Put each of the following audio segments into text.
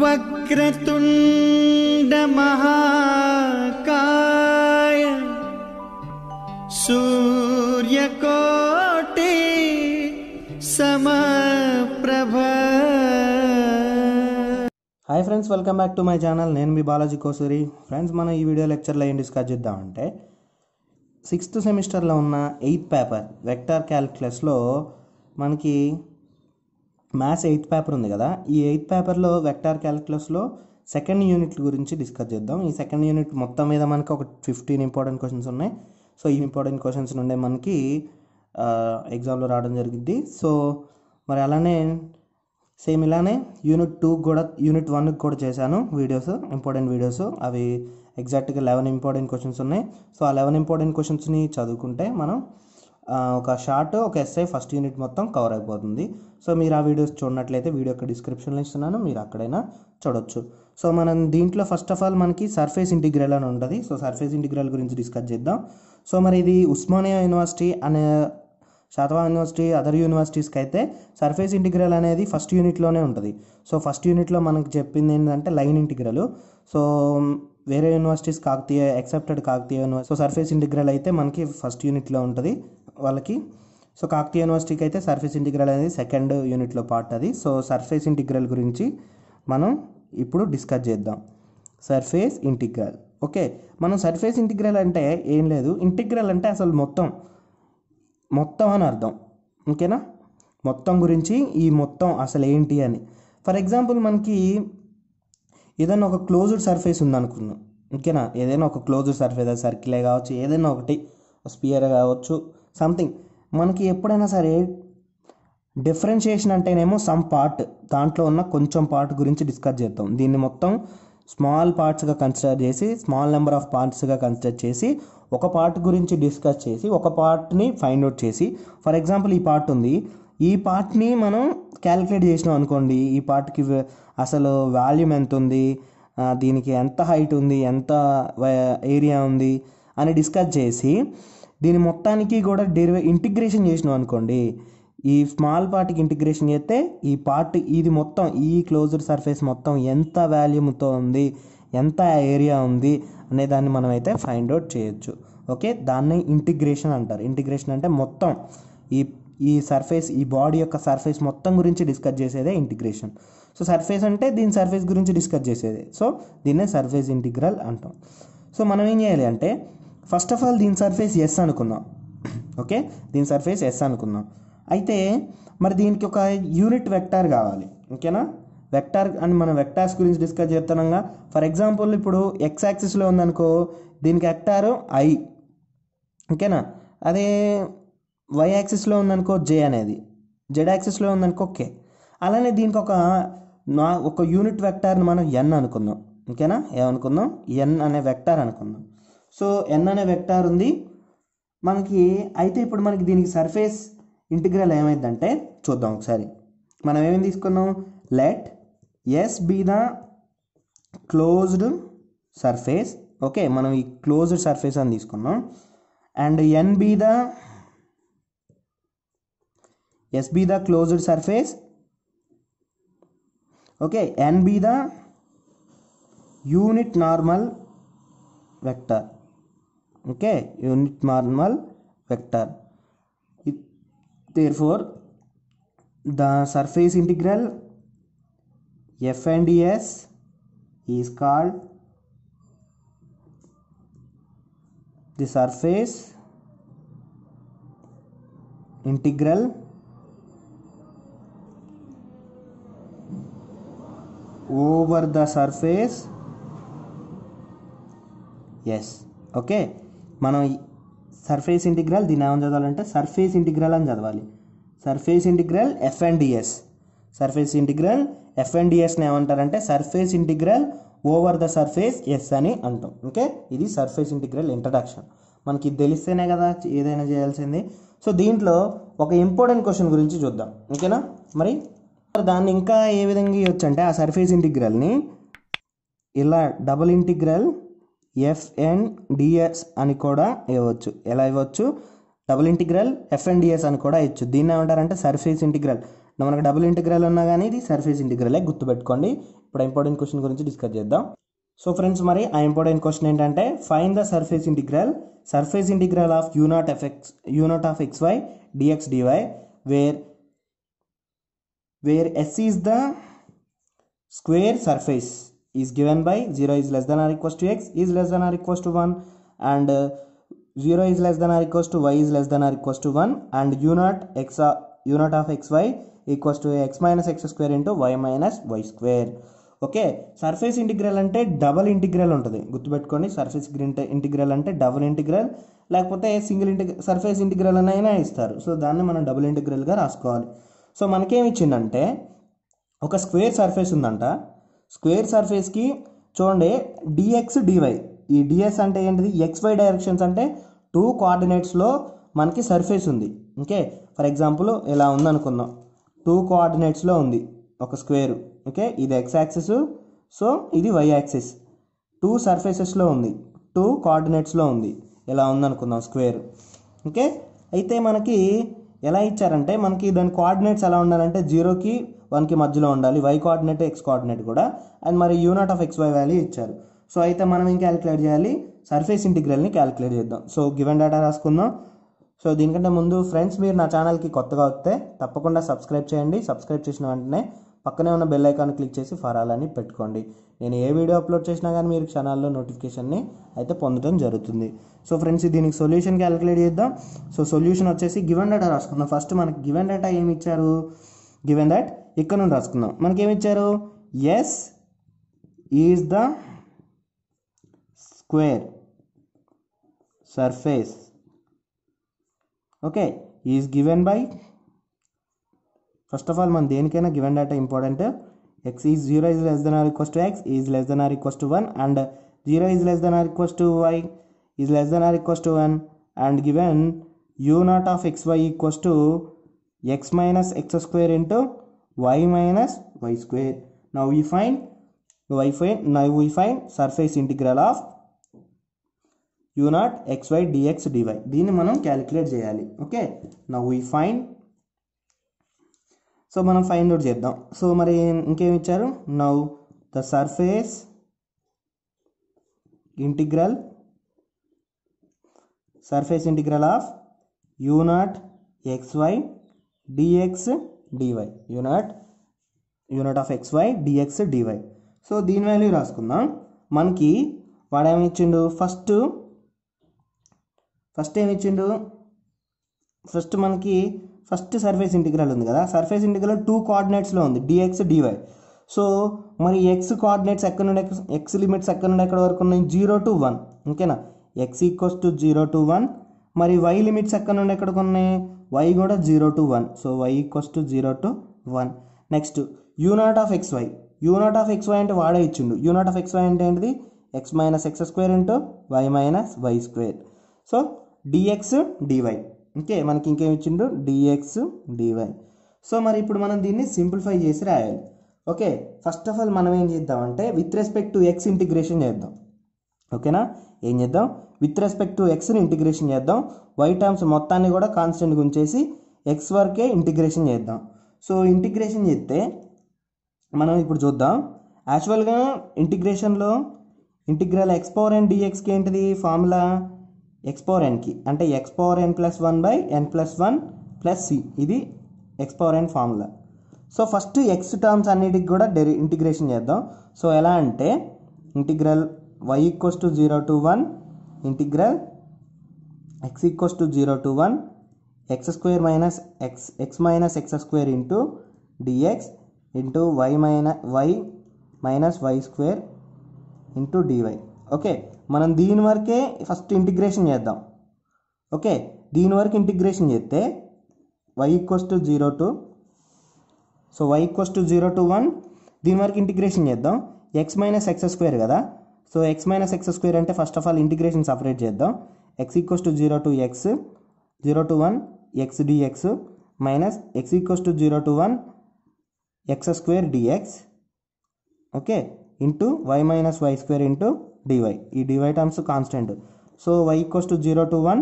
वक्रतुण्डमहाकाय సమ సమప్రభ hi friends welcome back to my channel నేను మీ బాలాజీ కోసూరి ఫ్రెండ్స్ మనం ఈ వీడియో లెక్చర్లో ఏం డిస్కస్ చేద్దామంటే సిక్స్త్ సెమిస్టర్లో ఉన్న ఎయిత్ పేపర్ వెక్టార్ క్యాల్కులస్లో మనకి మ్యాథ్స్ ఎయిత్ పేపర్ ఉంది కదా ఈ ఎయిత్ పేపర్లో వెక్టార్ క్యాలిక్యులస్లో సెకండ్ యూనిట్ గురించి డిస్కస్ చేద్దాం ఈ సెకండ్ యూనిట్ మొత్తం మీద మనకి ఒక ఫిఫ్టీన్ ఇంపార్టెంట్ క్వశ్చన్స్ ఉన్నాయి సో ఈ ఇంపార్టెంట్ క్వశ్చన్స్ నుండే మనకి ఎగ్జామ్లో రావడం జరిగింది సో మరి అలానే సేమ్ ఇలానే యూనిట్ టూ కూడా యూనిట్ వన్కి కూడా చేశాను వీడియోస్ ఇంపార్టెంట్ వీడియోస్ అవి ఎగ్జాక్ట్గా లెవెన్ ఇంపార్టెంట్ క్వశ్చన్స్ ఉన్నాయి సో ఆ లెవెన్ ఇంపార్టెంట్ క్వశ్చన్స్ని చదువుకుంటే మనం ఒక షార్ట్ ఒక ఎస్ఐ ఫస్ట్ యూనిట్ మొత్తం కవర్ అయిపోతుంది సో మీరు ఆ వీడియోస్ చూడనట్లయితే వీడియో యొక్క డిస్క్రిప్షన్లో ఇస్తున్నాను మీరు అక్కడైనా చూడొచ్చు సో మనం దీంట్లో ఫస్ట్ ఆఫ్ ఆల్ మనకి సర్ఫేస్ ఇంటిగ్రల్ అని ఉంటుంది సో సర్ఫేస్ ఇంటిగ్రల్ గురించి డిస్కస్ చేద్దాం సో మరి ఇది ఉస్మానియా యూనివర్సిటీ అనే శాతవా యూనివర్సిటీ అదర్ యూనివర్సిటీస్కి అయితే సర్ఫేస్ ఇంటిగ్రల్ అనేది ఫస్ట్ యూనిట్లోనే ఉంటుంది సో ఫస్ట్ యూనిట్లో మనకు చెప్పింది ఏంటంటే లైన్ ఇంటిగ్రల్ సో వేరే universities Kakatiya excepted Kakatiya university so surface integral అయితే మనకి ఫస్ట్ యూనిట్లో ఉంటుంది వాళ్ళకి సో కాకతీయ యూనివర్సిటీకి అయితే సర్ఫేస్ ఇంటిగ్రల్ అనేది సెకండ్ యూనిట్లో పార్ట్ అది సో సర్ఫేస్ ఇంటిగ్రల్ గురించి మనం ఇప్పుడు డిస్కస్ చేద్దాం సర్ఫేస్ ఇంటిగ్రల్ ఓకే మనం సర్ఫేస్ ఇంటిగ్రల్ అంటే ఏం లేదు ఇంటిగ్రల్ అంటే అసలు మొత్తం మొత్తం అని అర్థం ఓకేనా మొత్తం గురించి ఈ మొత్తం అసలు ఏంటి అని ఫర్ ఎగ్జాంపుల్ మనకి ఏదైనా ఒక క్లోజ్డ్ సర్ఫేస్ ఉందనుకున్నాం ఓకేనా ఏదైనా ఒక క్లోజ్డ్ సర్ఫేస్ సర్కిలే కావచ్చు ఏదైనా ఒకటి స్పియర్ కావచ్చు సంథింగ్ మనకి ఎప్పుడైనా సరే డిఫరెన్షియేషన్ అంటేనేమో సమ్ పార్ట్ దాంట్లో ఉన్న కొంచెం పార్ట్ గురించి డిస్కస్ చేద్దాం దీన్ని మొత్తం స్మాల్ పార్ట్స్గా కన్సిడర్ చేసి స్మాల్ నెంబర్ ఆఫ్ పార్ట్స్గా కన్సిడర్ చేసి ఒక పార్ట్ గురించి డిస్కస్ చేసి ఒక పార్ట్ని ఫైండ్ అవుట్ చేసి ఫర్ ఎగ్జాంపుల్ ఈ పార్ట్ ఉంది ఈ పార్ట్ని మనం క్యాలిక్యులేట్ చేసినాం అనుకోండి ఈ పార్ట్కి అసలు వాల్యూమ్ ఎంత ఉంది దీనికి ఎంత హైట్ ఉంది ఎంత ఏరియా ఉంది అని డిస్కస్ చేసి దీని మొత్తానికి కూడా డెరివే ఇంటిగ్రేషన్ చేసినాం అనుకోండి ఈ స్మాల్ పార్ట్కి ఇంటిగ్రేషన్ చేస్తే ఈ పార్ట్ ఇది మొత్తం ఈ క్లోజ్డ్ సర్ఫేస్ మొత్తం ఎంత వాల్యూమ్తో ఉంది ఎంత ఏరియా ఉంది అనే దాన్ని మనం అయితే ఫైండ్ అవుట్ చేయొచ్చు ఓకే దాన్ని ఇంటిగ్రేషన్ అంటారు ఇంటిగ్రేషన్ అంటే మొత్తం ఈ ఈ సర్ఫేస్ ఈ బాడీ యొక్క సర్ఫేస్ మొత్తం గురించి డిస్కస్ చేసేదే ఇంటిగ్రేషన్ సో సర్ఫేస్ అంటే దీని సర్ఫేస్ గురించి డిస్కస్ చేసేదే సో దీన్నే సర్ఫేస్ ఇంటిగ్రల్ అంటాం సో మనం ఏం చేయాలి అంటే ఫస్ట్ ఆఫ్ ఆల్ దీని సర్ఫేస్ ఎస్ అనుకుందాం ఓకే దీని సర్ఫేస్ ఎస్ అనుకుందాం అయితే మరి దీనికి ఒక యూనిట్ వెక్టార్ కావాలి ఓకేనా వెక్టార్ అని మనం వెక్టార్స్ గురించి డిస్కస్ చేస్తున్నాగా ఫర్ ఎగ్జాంపుల్ ఇప్పుడు ఎక్స్ యాక్సిస్లో ఉందనుకో దీనికి వెక్టారు ఐ ఓకేనా అదే వై యాక్సిస్లో ఉందనుకో జే అనేది జెడ్ యాక్సిస్లో ఉందనుకో కే అలానే దీనికి ఒక నా ఒక యూనిట్ వెక్టార్ని మనం ఎన్ అనుకుందాం ఓకేనా ఏమనుకుందాం ఎన్ అనే వెక్టార్ అనుకుందాం సో ఎన్ అనే వెక్టార్ ఉంది మనకి అయితే ఇప్పుడు మనకి దీనికి సర్ఫేస్ ఇంటిగ్రల్ ఏమైందంటే చూద్దాం ఒకసారి మనం ఏమేమి తీసుకున్నాం let S be the closed surface okay మనం ఈ క్లోజ్డ్ సర్ఫేస్ అని తీసుకున్నాం and N be the S be the closed surface. Okay, N be the unit normal vector. Okay, unit normal vector. It, therefore, the surface integral f and s is called the surface integral over the surface S okay మనం surface integral దీన్ని ఏమని చదవాలంటే surface integral అని చదవాలి surface integral F and D S surface integral F and డిఎస్ని ఏమంటారంటే surface integral over the surface S అని అంటాం ఓకే ఇది సర్ఫేస్ ఇంటిగ్రల్ ఇంట్రడక్షన్ మనకి తెలిస్తేనే కదా ఏదైనా చేయాల్సింది సో దీంట్లో ఒక ఇంపార్టెంట్ క్వశ్చన్ గురించి చూద్దాం ఓకేనా మరి దాన్ని ఇంకా ఏ విధంగా ఇవ్వచ్చు అంటే ఆ సర్ఫేస్ ఇంటిగ్రల్ని ఇలా డబుల్ ఇంటిగ్రల్ ఎఫ్ఎన్ డిఎస్ అని కూడా ఇవ్వచ్చు ఎలా ఇవ్వచ్చు డబుల్ ఇంటిగ్రల్ ఎఫ్ఎన్ డిఎస్ అని కూడా ఇవ్వచ్చు దీన్ని ఏమంటారంటే సర్ఫేస్ ఇంటిగ్రల్ మనకు డబుల్ ఇంటిగ్రల్ ఉన్నా కానీ ఇది సర్ఫేస్ ఇంటిగ్రలే గుర్తుపెట్టుకోండి ఇప్పుడు ఇంపార్టెంట్ క్వశ్చన్ గురించి డిస్కస్ చేద్దాం సో ఫ్రెండ్స్ మరి ఆ ఇంపార్టెంట్ క్వశ్చన్ ఏంటంటే find the surface integral surface integral of u naught F X u naught of X why dx D Y where where S is the square surface is given by 0 is less than or equals to x is less than or equals to 1 and uh, 0 is less than or equals to y is less than or equals to 1 and u naught x uh, u naught of xy equals to X minus X square into why minus why square okay surface integral అంటే double integral ఉంటుంది గుర్తుపెట్టుకోండి surface integral అంటే double integral లేకపోతే single integral surface integral అయినా ఇస్తారు so దాన్ని మనం double ఇంటిగ్రల్గా రాసుకోవాలి సో మనకేమి ఇచ్చిందంటే ఒక స్క్వేర్ సర్ఫేస్ ఉందంట స్క్వేర్ సర్ఫేస్కి చూడండి డిఎక్స్ డివై ఈ డిఎస్ అంటే ఏంటిది ఎక్స్ వై డైరెక్షన్స్ అంటే టూ కోఆర్డినేట్స్లో మనకి సర్ఫేస్ ఉంది ఓకే ఫర్ ఎగ్జాంపుల్ ఇలా ఉందనుకుందాం టూ కోఆర్డినేట్స్లో ఉంది ఒక స్క్వేర్ ఓకే ఇది ఎక్స్ యాక్సెస్ సో ఇది వై యాక్సిస్ టూ సర్ఫేసెస్లో ఉంది టూ కోఆర్డినేట్స్లో ఉంది ఇలా ఉందనుకుందాం స్క్వేర్ ఓకే అయితే మనకి ఎలా ఇచ్చారంటే మనకి దాని కోఆర్డినేట్స్ ఎలా ఉండాలంటే జీరోకి వన్కి మధ్యలో ఉండాలి వై కోఆర్డినేట్ ఎక్స్ కోఆర్డినేట్ కూడా అండ్ మరి unit of X Y value ఇచ్చారు సో అయితే మనం ఏం క్యాలిక్యులేట్ చేయాలి సర్ఫేస్ ఇంటిగ్రల్ని క్యాలిక్యులేట్ చేద్దాం సో గివెన్ డేటా రాసుకుందాం సో దీనికంటే ముందు ఫ్రెండ్స్ మీరు నా ఛానల్కి కొత్తగా వస్తే తప్పకుండా సబ్స్క్రైబ్ చేయండి సబ్స్క్రైబ్ చేసిన వెంటనే పక్కనే ఉన్న బెల్ ఐకాన్ క్లిక్ చేసి ఫరాల్ అని పెట్టుకోండి నేను ఏ వీడియో అప్లోడ్ చేసినా కానీ మీరు ఛానల్లో నోటిఫికేషన్ని అయితే పొందడం జరుగుతుంది సో ఫ్రెండ్స్ దీనికి సొల్యూషన్ క్యాలిక్యులేట్ చేద్దాం సో సొల్యూషన్ వచ్చేసి గివెన్ డేటా రాసుకుందాం ఫస్ట్ మనకి గివెన్ డేటా ఏమి ఇచ్చారు గివెన్ దట్ ఇక్కడ నుండి రాసుకుందాం ఏమి ఇచ్చారు S is the square surface okay is given by first of all మనం దేనికైనా given data important X is zero is less than or equals to X is less than or equals to one and zero is less than or equals to y is less than or equals to one and given u naught of X y equals to X minus X square into why minus why square now we find y find now we find surface integral of u naught x why dx dy దీన్ని మనం calculate చేయాలి okay now we find so మనం find out చేద్దాం so మరి ఇంకేమి ఇచ్చారు now the surface integral surface integral of u not XY dx dy u naught unit of X why dx dy so దీని value రాసుకుందాం మనకి వాడు ఏమి ఇచ్చిండు ఫస్ట్ ఫస్ట్ ఏమి ఇచ్చిండు ఫస్ట్ మనకి ఫస్ట్ సర్ఫేస్ ఇంటిగ్రల్ ఉంది కదా సర్ఫేస్ ఇంటిగ్రల్ టూ కోఆర్డినేట్స్లో ఉంది డిఎక్స్ డివై సో మరి ఎక్స్ కోఆర్డినేట్స్ ఎక్కడ నుండి ఎక్స్ లిమిట్స్ ఎక్కడ నుండి ఎక్కడ వరకు ఉన్నాయి జీరో టు వన్ ఓకేనా x equals to zero to one మరి వై లిమిట్స్ ఎక్కడ నుండి ఎక్కడికి ఉన్నాయి వై కూడా zero to one so y equals to zero to one next u naught of X y u naught of X y అంటే వాడే ఇచ్చిండు యూనాట్ ఆఫ్ ఎక్స్ వై అంటే ఏంటిది x minus X square into why minus why square so dx dy okay మనకి ఇంకేమి ఇచ్చిండు dx dy so మరి ఇప్పుడు మనం దీన్ని సింప్లిఫై చేసి రాయాలి ఓకే ఫస్ట్ ఆఫ్ ఆల్ మనం ఏం చేద్దామంటే with respect to x integration చేద్దాం ఓకేనా ఏం చేద్దాం విత్ రెస్పెక్ట్ టు ఎక్స్ని ఇంటిగ్రేషన్ చేద్దాం వై టర్మ్స్ మొత్తాన్ని కూడా కాన్స్టెంట్ ఉంచేసి ఎక్స్ వరకే ఇంటిగ్రేషన్ చేద్దాం సో ఇంటిగ్రేషన్ చేస్తే మనం ఇప్పుడు చూద్దాం యాక్చువల్గా ఇంటిగ్రేషన్లో ఇంటిగ్రల్ ఎక్స్ పవర్ అండ్ డిఎక్స్కి ఏంటిది ఫార్ములా ఎక్స్ పవర్ ఎన్కి అంటే x power n plus one by n plus one plus c ఇది x power n formula so first x terms అన్నిటికి కూడా డెరి ఇంటిగ్రేషన్ చేద్దాం సో ఎలా అంటే integral y equals to zero to one integral x equals to zero to one x square minus x x minus X square into dx into why minus y minus why square into dy okay మనం దీని వరకే first integration చేద్దాం okay దీని వరకు integration చేస్తే y equals to zero to so y equals to zero to one దీని వరకు integration చేద్దాం ఎక్స్ మైనస్ ఎక్స్ స్క్వేర్ కదా so x minus X square అంటే first of all integration separate చేద్దాం x equals to zero to x zero to one x dx minus x equals to zero to one x square dx okay into why minus why square into dy ఈ dy terms constant so y equals to zero to one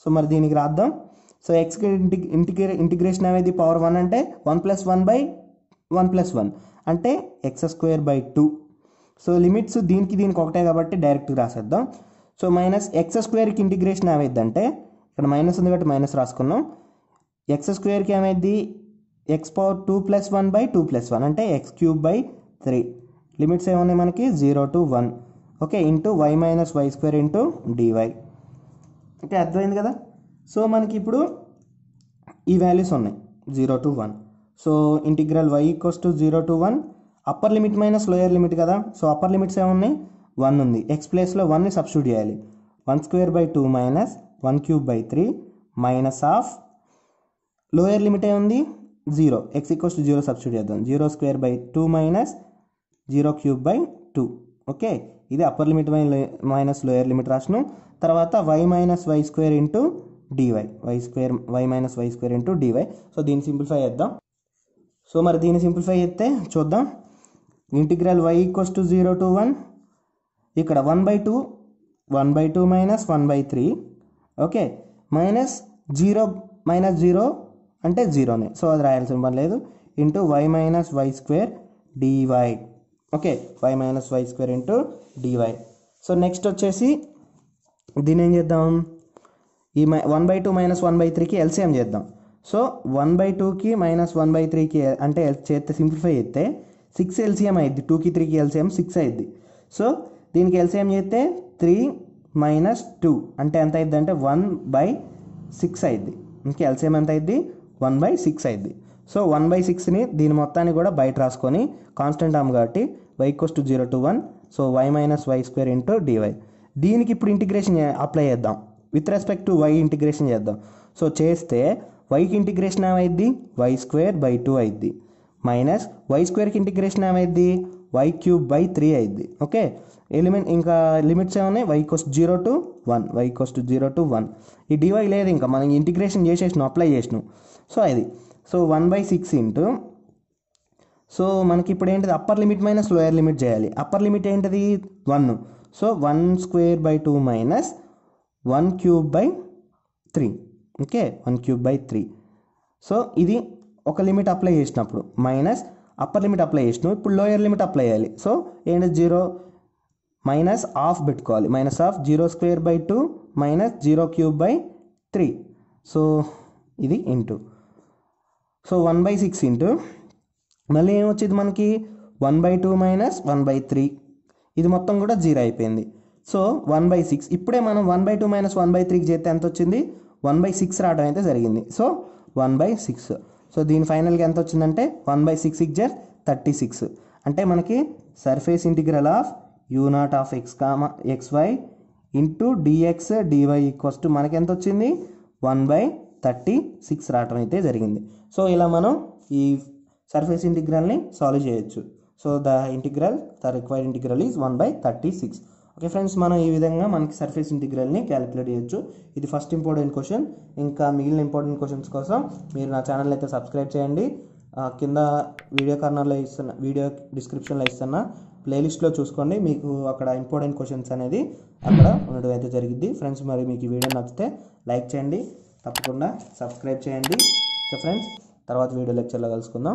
so మరి దీనికి రాద్దాం so x ఇంటి ఇంటిగ్రే integration అనేది power one అంటే one plus one by one plus one అంటే x square by two so limits దీనికి దీనికి ఒకటే కాబట్టి డైరెక్ట్ రాసేద్దాం సో మైనస్ ఎక్స్ స్క్వేర్కి ఇంటిగ్రేషన్ ఏమైందంటే ఇక్కడ మైనస్ ఉంది కాబట్టి మైనస్ రాసుకున్నాం ఎక్స్ స్క్వేర్కి ఏమైంది x power two plus one by two plus one అంటే x cube by three limits ఏమున్నాయి మనకి zero to one okay into why minus why square into dy okay అర్థమైంది కదా సో మనకి ఇప్పుడు ఈ వాల్యూస్ ఉన్నాయి zero to one so integral y equals to zero to one upper limit minus lower limit కదా so upper limits ఏమున్నాయి one ఉంది x ప్లేస్లో వన్ని సబ్స్టిట్యూట్ చేయాలి one square by two minus one cube by three minus of lower limit ఏముంది zero x equals to zero substitute చేద్దాం zero square by two minus zero cube by two okay ఇది upper limit minus lower limit రాసినాం తర్వాత y minus why square into dy y square y minus why square into dy so దీన్ని simplify చేద్దాం so మరి దీన్ని simplify చేస్తే చూద్దాం integral y equals to zero to one ఇక్కడ one by two one by two minus one by three okay minus zero minus zero అంటే జీరోనే so అది రాయాల్సిన పని లేదు into why minus why square dy okay y minus why square into dy so next వచ్చేసి దీని ఏం చేద్దాం ఈ మై one by two minus one by త్రీకి ఎల్సిఎం చేద్దాం సో వన్ బై టూకి మైనస్ వన్ బై త్రీకి అంటే చేస్తే సింప్లిఫై చేస్తే సిక్స్ ఎల్సిఎం అయ్యిద్ది టూకి త్రీకి ఎల్సిఎం సిక్స్ అయ్యిద్ది సో దీనికి ఎల్సిఎం చేస్తే త్రీ మైనస్ టూ అంటే ఎంత అయింది అంటే వన్ బై సిక్స్ అయ్యిద్ది ఇంకా ఎల్సిఎం ఎంత అయింది వన్ బై సిక్స్ అయింది సో వన్ బై సిక్స్ని దీని మొత్తాన్ని కూడా బయట రాసుకొని కాన్స్టెంట్ ఆమ్ కాబట్టి y goes to zero to one so y minus why square into dy దీనికి ఇప్పుడు ఇంటిగ్రేషన్ అప్లై చేద్దాం with respect to y integration చేద్దాం సో చేస్తే వైకి ఇంటిగ్రేషన్ ఏమైద్ది వై స్క్వేర్ బై టూ అయిద్ది మైనస్ వై స్క్వేర్కి ఇంటిగ్రేషన్ ఏమైద్ది వై క్యూబ్ బై త్రీ అయిద్ది ఓకే ఎలిమెంట్ ఇంకా లిమిట్స్ ఏమన్నాయి y goes zero to one y goes zero to one ఈ డివై లేదు ఇంకా మనం ఇంటిగ్రేషన్ చేసేసినాం అప్లై చేసినాం సో అది so one by six into so మనకి ఇప్పుడు ఏంటిది upper limit minus lower limit చేయాలి అప్పర్ లిమిట్ ఏంటిది one so one square by two minus one cube by three okay one cube by three so ఇది ఒక limit apply చేసినప్పుడు minus upper limit apply చేసినాం ఇప్పుడు లోయర్ లిమిట్ అప్లై చేయాలి so ఏంటి zero minus half పెట్టుకోవాలి minus half zero square by two minus zero cube by three so ఇది into so one by six into మళ్ళీ ఏమొచ్చింది మనకి one by two minus one by three ఇది మొత్తం కూడా జీరో అయిపోయింది సో వన్ బై సిక్స్ ఇప్పుడే మనం one by two minus one by త్రీకి చేస్తే ఎంత వచ్చింది వన్ బై సిక్స్ రావడం అయితే జరిగింది so one by six so దీని ఫైనల్గా ఎంత వచ్చిందంటే వన్ బై సిక్స్ సిక్స్ జర్ థర్టీ సిక్స్ అంటే మనకి surface integral of u naught of x comma xy into dx dy equals to మనకి ఎంత వచ్చింది వన్ బై థర్టీ సిక్స్ రావటం అయితే జరిగింది సో ఇలా మనం ఈ సర్ఫేస్ ఇంటిగ్రల్ని సాల్వ్ చేయొచ్చు so the integral the required integral is one by thirty six okay friends మనం ఈ విధంగా మనకి సర్ఫేస్ ఇంటిగ్రల్ని క్యాలిక్యులేట్ చేయొచ్చు ఇది ఫస్ట్ ఇంపార్టెంట్ క్వశ్చన్ ఇంకా మిగిలిన ఇంపార్టెంట్ క్వశ్చన్స్ కోసం మీరు నా ఛానల్ అయితే సబ్స్క్రైబ్ చేయండి కింద వీడియో కార్నర్లో ఇస్తున్న వీడియో డిస్క్రిప్షన్లో ఇస్తున్న ప్లేలిస్ట్లో చూసుకోండి మీకు అక్కడ ఇంపార్టెంట్ క్వశ్చన్స్ అనేది అక్కడ ఉండడం అయితే జరిగింది ఫ్రెండ్స్ మరి మీకు ఈ వీడియో నచ్చితే లైక్ చేయండి తప్పకుండా సబ్స్క్రైబ్ చేయండి ఓకే ఫ్రెండ్స్ తర్వాత వీడియో లెక్చర్లో కలుసుకుందాం